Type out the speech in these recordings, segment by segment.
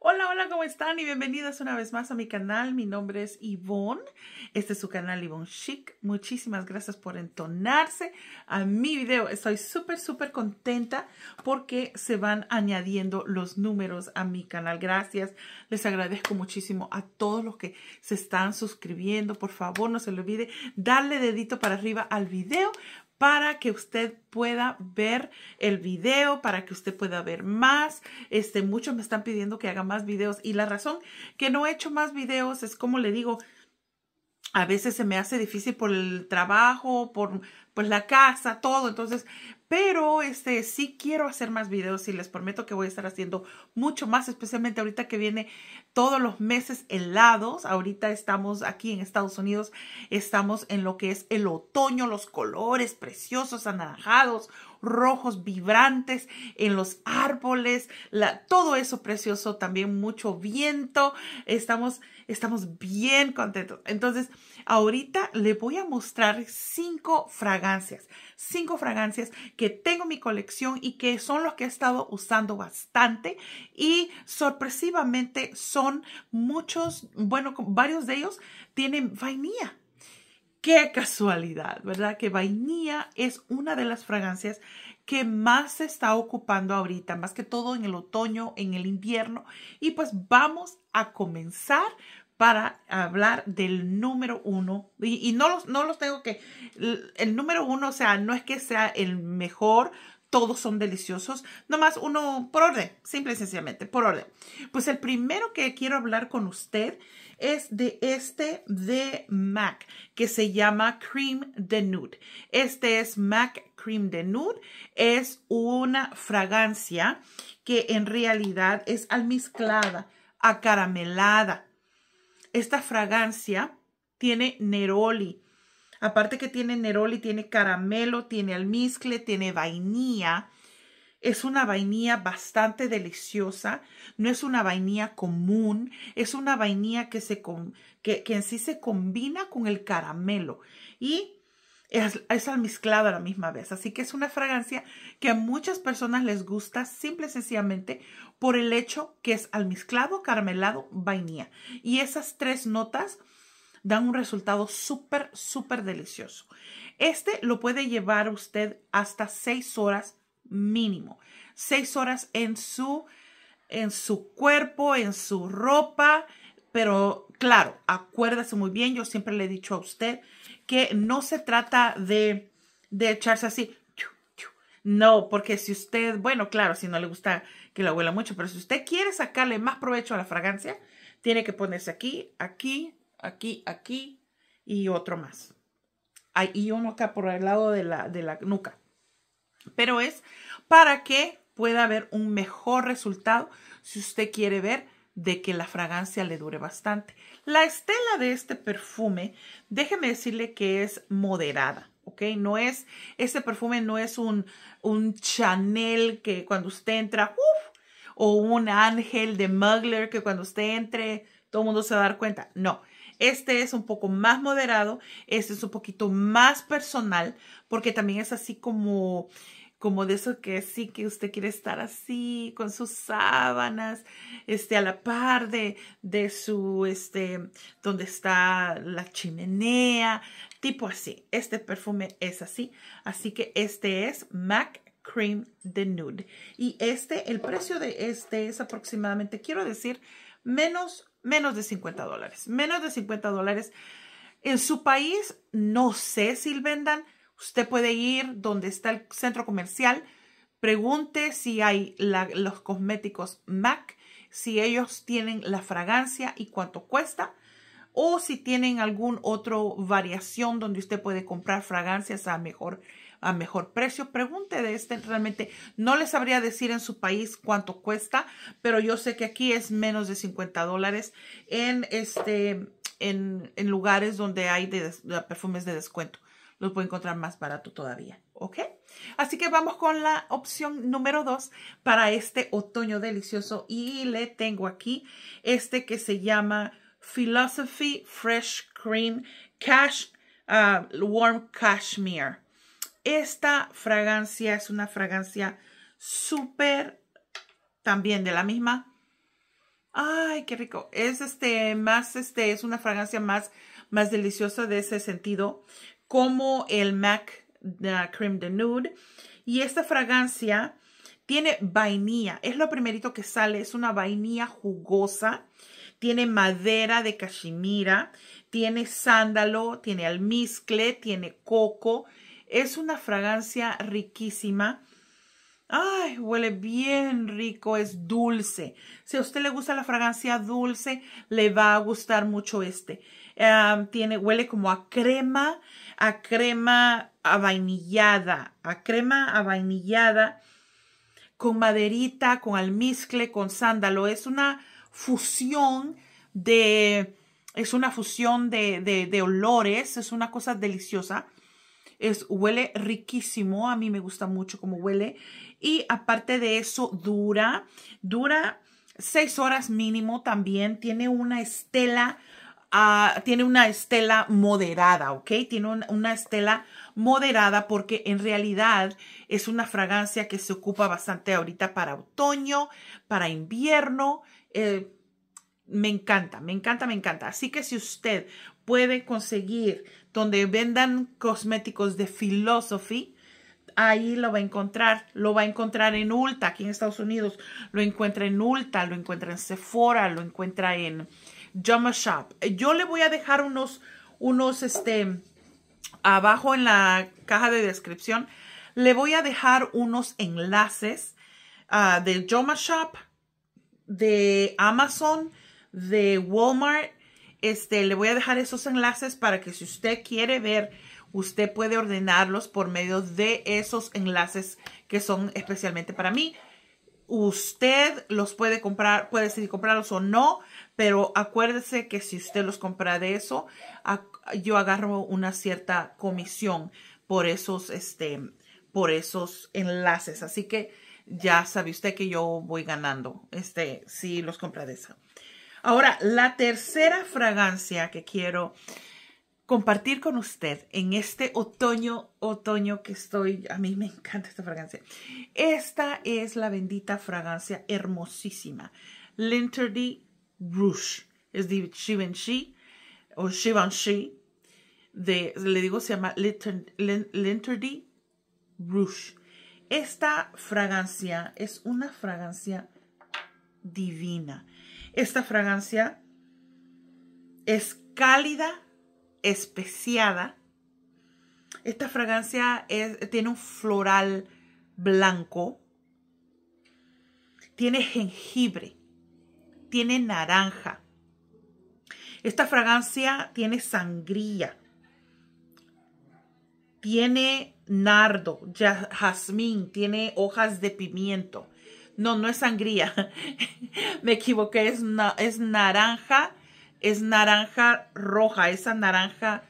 Hola, hola, ¿cómo están? Y bienvenidas una vez más a mi canal. Mi nombre es Yvonne. Este es su canal Yvonne Chic. Muchísimas gracias por entonarse a mi video. Estoy súper, súper contenta porque se van añadiendo los números a mi canal. Gracias. Les agradezco muchísimo a todos los que se están suscribiendo. Por favor, no se le olvide darle dedito para arriba al video para que usted pueda ver el video, para que usted pueda ver más. Este, muchos me están pidiendo que haga más videos y la razón que no he hecho más videos es como le digo, a veces se me hace difícil por el trabajo, por pues, la casa, todo. Entonces, pero este sí quiero hacer más videos y les prometo que voy a estar haciendo mucho más, especialmente ahorita que viene todos los meses helados. Ahorita estamos aquí en Estados Unidos, estamos en lo que es el otoño, los colores preciosos, anaranjados, rojos vibrantes en los árboles, todo eso precioso, también mucho viento, estamos, estamos bien contentos. Entonces, ahorita le voy a mostrar cinco fragancias, cinco fragancias que tengo en mi colección y que son los que he estado usando bastante y sorpresivamente son muchos, bueno, varios de ellos tienen vainilla. Qué casualidad, ¿verdad? Que vainilla es una de las fragancias que más se está ocupando ahorita, más que todo en el otoño, en el invierno. Y pues vamos a comenzar para hablar del número uno. Y, y no, los, no los tengo que, el número uno, o sea, no es que sea el mejor, todos son deliciosos, nomás uno por orden, simple y sencillamente, por orden. Pues el primero que quiero hablar con usted es de este de MAC, que se llama Cream de Nude. Este es MAC Cream de Nude. Es una fragancia que en realidad es almizclada, acaramelada. Esta fragancia tiene neroli, Aparte que tiene neroli, tiene caramelo, tiene almizcle, tiene vainilla. Es una vainilla bastante deliciosa, no es una vainilla común, es una vainilla que, se en sí se combina con el caramelo y es, es almizclado a la misma vez. Así que es una fragancia que a muchas personas les gusta simple y sencillamente por el hecho que es almizclado, caramelado, vainilla. Y esas tres notas dan un resultado súper, súper delicioso. Este lo puede llevar usted hasta seis horas mínimo. Seis horas en su, en su cuerpo, en su ropa, pero claro, acuérdese muy bien, yo siempre le he dicho a usted que no se trata de, de echarse así. No, porque si usted, bueno, claro, si no le gusta que la huela mucho, pero si usted quiere sacarle más provecho a la fragancia, tiene que ponerse aquí, aquí, aquí, aquí y otro más. y uno acá por el lado de la, de la nuca. Pero es para que pueda haber un mejor resultado si usted quiere ver de que la fragancia le dure bastante. La estela de este perfume, déjeme decirle que es moderada, ¿ok? No es, este perfume no es un, un Chanel que cuando usted entra, uff, o un ángel de Mugler que cuando usted entre, todo el mundo se va a dar cuenta. No, este es un poco más moderado, este es un poquito más personal, porque también es así como como de eso que sí que usted quiere estar así con sus sábanas este a la par de de su este donde está la chimenea tipo así este perfume es así así que este es Mac Cream de Nude y este el precio de este es aproximadamente quiero decir menos menos de 50 dólares. Menos de 50 dólares. En su país, no sé si vendan. Usted puede ir donde está el centro comercial, pregunte si hay los cosméticos MAC, si ellos tienen la fragancia y cuánto cuesta, o si tienen algún otro variación donde usted puede comprar fragancias a mejor a mejor precio. Pregunte de este, realmente no les sabría decir en su país cuánto cuesta, pero yo sé que aquí es menos de 50 dólares en, este, en, lugares donde hay de, perfumes de descuento. Los puede encontrar más barato todavía, ¿ok? Así que vamos con la opción número 2 para este otoño delicioso y le tengo aquí este que se llama Philosophy Fresh Cream Cash ah, Warm Cashmere. Esta fragancia es una fragancia súper también de la misma. Ay, qué rico. Es este más este es una fragancia más más deliciosa de ese sentido como el MAC de Cream de Nude y esta fragancia tiene vainilla, es lo primerito que sale, es una vainilla jugosa, tiene madera de cachemira, tiene sándalo, tiene almizcle, tiene coco, es una fragancia riquísima. Ay, huele bien rico, es dulce. Si a usted le gusta la fragancia dulce, le va a gustar mucho este. tiene, huele como a crema, a crema avainillada, a crema avainillada con maderita, con almizcle, con sándalo. Es una fusión de, es una fusión de, de olores, es una cosa deliciosa. Es, huele riquísimo, a mí me gusta mucho cómo huele. Y aparte de eso, dura, dura seis horas mínimo también. Tiene una estela, ah, tiene una estela moderada, ¿ok? Tiene una estela moderada porque en realidad es una fragancia que se ocupa bastante ahorita para otoño, para invierno. Eh, me encanta, me encanta, me encanta. Así que si usted puede conseguir donde vendan cosméticos de Philosophy, ahí lo va a encontrar. Lo va a encontrar en Ulta, aquí en Estados Unidos. Lo encuentra en Ulta, lo encuentra en Sephora, lo encuentra en Joma Shop. Yo le voy a dejar unos, unos, este, abajo en la caja de descripción. Le voy a dejar unos enlaces ah, de Joma Shop, de Amazon, de Walmart este, le voy a dejar esos enlaces para que si usted quiere ver, usted puede ordenarlos por medio de esos enlaces que son especialmente para mí. Usted los puede comprar, puede decidir comprarlos o no, pero acuérdese que si usted los compra de eso, yo agarro una cierta comisión por esos, este, por esos enlaces. Así que ya sabe usted que yo voy ganando, este, si los compra de eso. Ahora, la tercera fragancia que quiero compartir con usted en este otoño, otoño que estoy, a mí me encanta esta fragancia. Esta es la bendita fragancia hermosísima, Linterdy Rouge. Es de Givenchy o Givenchy. le digo, se llama Linterdy Rouge. Esta fragancia es una fragancia divina. Esta fragancia es cálida, especiada. Esta fragancia tiene un floral blanco, tiene jengibre, tiene naranja. Esta fragancia tiene sangría, tiene nardo, jazmín, tiene hojas de pimiento, no, no es sangría. Me equivoqué, es, es naranja, es naranja roja, esa naranja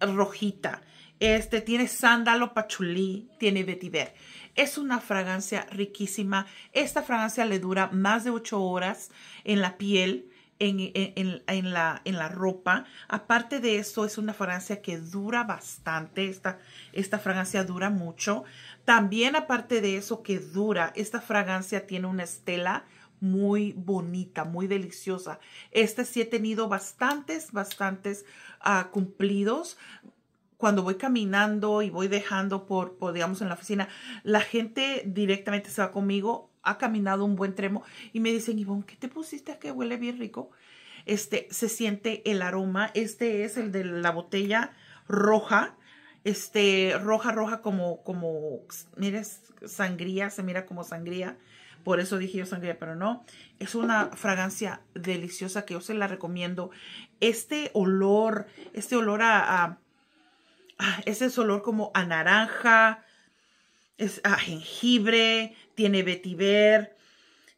rojita. Este tiene sándalo, pachulí, tiene vetiver. Es una fragancia riquísima. Esta fragancia le dura más de ocho horas en la piel en, la, en, la, ropa. Aparte de eso, es una fragancia que dura bastante. Esta, esta fragancia dura mucho. También aparte de eso que dura, esta fragancia tiene una estela muy bonita, muy deliciosa. Este sí he tenido bastantes, bastantes ah, cumplidos cuando voy caminando y voy dejando por, por, digamos, en la oficina, la gente directamente se va conmigo ha caminado un buen tremo y me dicen, Ivonne, ¿qué te pusiste? que huele bien rico. Este, se siente el aroma. Este es el de la botella roja. Este, roja, roja, como, como, mira, sangría, se mira como sangría. Por eso dije yo sangría, pero no. Es una fragancia deliciosa que yo se la recomiendo. Este olor, este olor a, ese olor como a naranja, es a jengibre, tiene vetiver,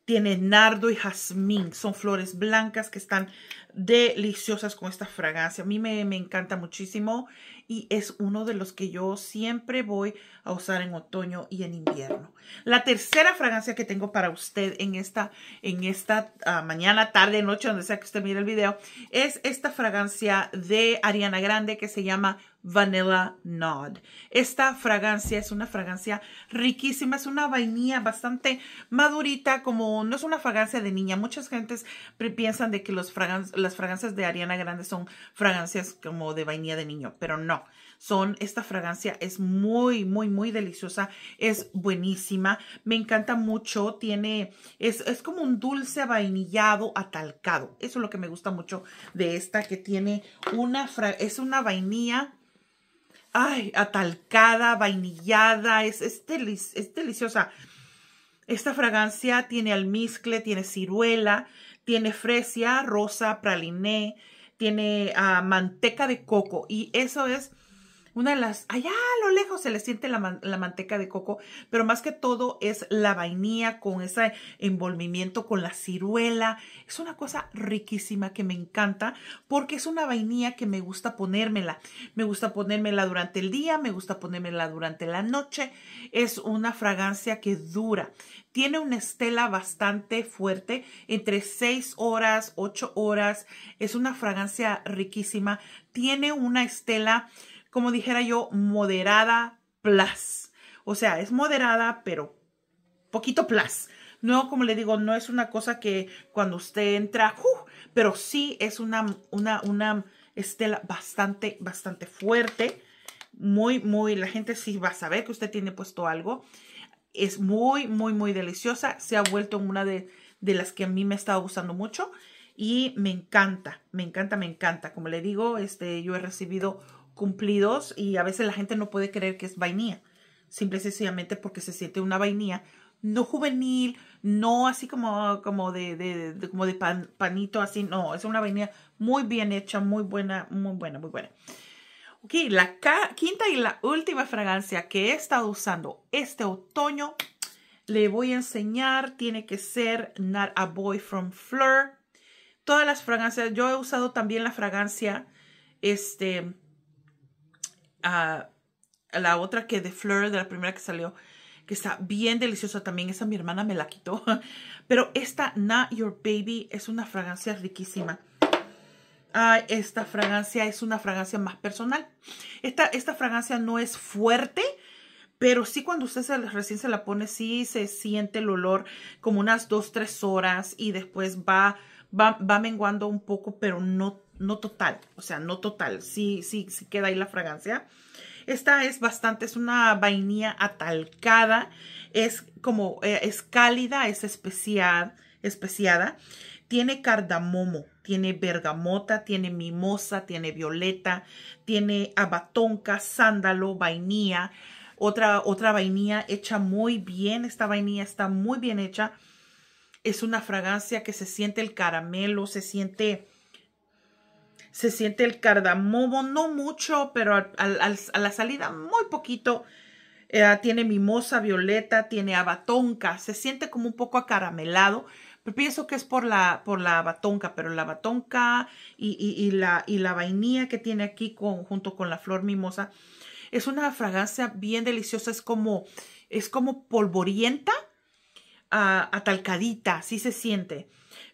tiene nardo y jazmín. Son flores blancas que están deliciosas con esta fragancia. A mí me, me encanta muchísimo y es uno de los que yo siempre voy a usar en otoño y en invierno. La tercera fragancia que tengo para usted en esta, en esta ah, mañana, tarde, noche, donde sea que usted mire el video, es esta fragancia de Ariana Grande que se llama Vanilla Nod. Esta fragancia es una fragancia riquísima, es una vainilla bastante madurita, como no es una fragancia de niña. Muchas gentes piensan de que los las fragancias de Ariana Grande son fragancias como de vainilla de niño, pero no. Son, esta fragancia es muy, muy, muy deliciosa. Es buenísima. Me encanta mucho. Tiene, es, es como un dulce vainillado atalcado. Eso es lo que me gusta mucho de esta, que tiene una, es una vainilla ay, atalcada, vainillada, es, es, es, deliciosa. Esta fragancia tiene almizcle, tiene ciruela, tiene fresia, rosa, praliné, tiene ah, manteca de coco y eso es una de las, allá lejos se le siente la, la, manteca de coco, pero más que todo es la vainilla con ese envolvimiento con la ciruela. Es una cosa riquísima que me encanta porque es una vainilla que me gusta ponérmela. Me gusta ponérmela durante el día, me gusta ponérmela durante la noche. Es una fragancia que dura. Tiene una estela bastante fuerte, entre 6 horas, 8 horas. Es una fragancia riquísima. Tiene una estela como dijera yo, moderada plus. O sea, es moderada, pero poquito plus. No, como le digo, no es una cosa que cuando usted entra, uh, pero sí es una, una, una estela bastante, bastante fuerte. Muy, muy, la gente sí va a saber que usted tiene puesto algo. Es muy, muy, muy deliciosa. Se ha vuelto una de, de las que a mí me ha estado gustando mucho y me encanta, me encanta, me encanta. Como le digo, este, yo he recibido cumplidos y a veces la gente no puede creer que es vainilla, simple y sencillamente porque se siente una vainilla no juvenil, no así como, como de, como de panito, así, no, es una vainilla muy bien hecha, muy buena, muy buena, muy buena. Ok, la quinta y la última fragancia que he estado usando este otoño, le voy a enseñar, tiene que ser Not a Boy from Fleur. Todas las fragancias, yo he usado también la fragancia, este, la otra que de Fleur, de la primera que salió, que está bien deliciosa también. Esa mi hermana me la quitó. Pero esta Not Your Baby es una fragancia riquísima. esta fragancia es una fragancia más personal. Esta, esta fragancia no es fuerte, pero sí cuando usted recién se la pone, sí se siente el olor como unas 2, 3 horas y después va, va, va menguando un poco, pero no no total, o sea, no total, sí, sí, sí queda ahí la fragancia. Esta es bastante, es una vainilla atalcada, es como, eh, es cálida, es especial, especiada. Tiene cardamomo, tiene bergamota, tiene mimosa, tiene violeta, tiene abatonca, sándalo, vainilla, otra, otra vainilla hecha muy bien. Esta vainilla está muy bien hecha. Es una fragancia que se siente el caramelo, se siente se siente el cardamomo, no mucho, pero a la salida muy poquito. Eh, tiene mimosa violeta, tiene abatonca, se siente como un poco acaramelado. Pero pienso que es por la, por la abatonca, pero la abatonca y, la, y la vainilla que tiene aquí junto con la flor mimosa es una fragancia bien deliciosa, es como, es como polvorienta, ah, atalcadita, así se siente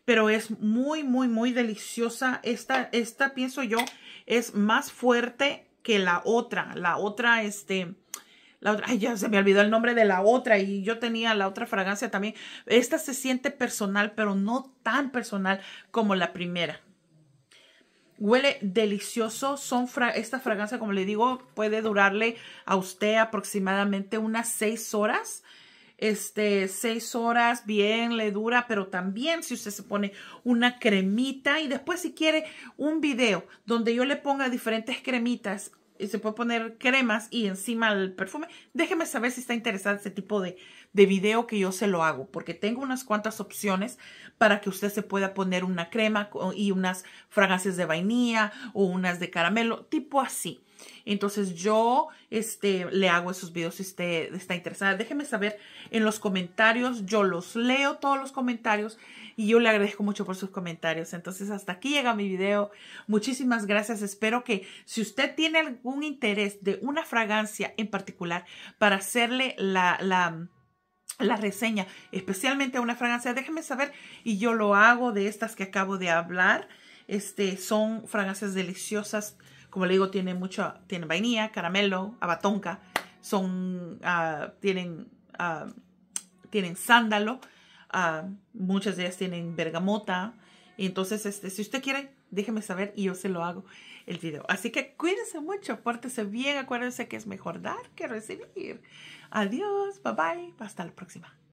pero es muy, muy, muy deliciosa. Esta, esta pienso yo, es más fuerte que la otra. La otra, este, la otra, ay, ya se me olvidó el nombre de la otra y yo tenía la otra fragancia también. Esta se siente personal, pero no tan personal como la primera. Huele delicioso. Son esta fragancia, como le digo, puede durarle a usted aproximadamente unas seis horas este, seis horas, bien, le dura, pero también si usted se pone una cremita y después si quiere un video donde yo le ponga diferentes cremitas y se puede poner cremas y encima el perfume, déjeme saber si está interesado este tipo de, de video que yo se lo hago, porque tengo unas cuantas opciones para que usted se pueda poner una crema y unas fragancias de vainilla o unas de caramelo, tipo así. Entonces yo este, le hago esos videos si usted está interesada. Déjeme saber en los comentarios. Yo los leo todos los comentarios y yo le agradezco mucho por sus comentarios. Entonces hasta aquí llega mi video. Muchísimas gracias. Espero que si usted tiene algún interés de una fragancia en particular para hacerle la, la la reseña, especialmente a una fragancia, déjeme saber y yo lo hago de estas que acabo de hablar. Este, son fragancias deliciosas como le digo, tiene mucha, tiene vainilla, caramelo, abatonca, son, ah, tienen, ah, tienen sándalo, ah, muchas de ellas tienen bergamota. entonces, este, si usted quiere, déjeme saber y yo se lo hago el video. Así que cuídense mucho, pórtese bien, acuérdense que es mejor dar que recibir. Adiós, bye bye, hasta la próxima.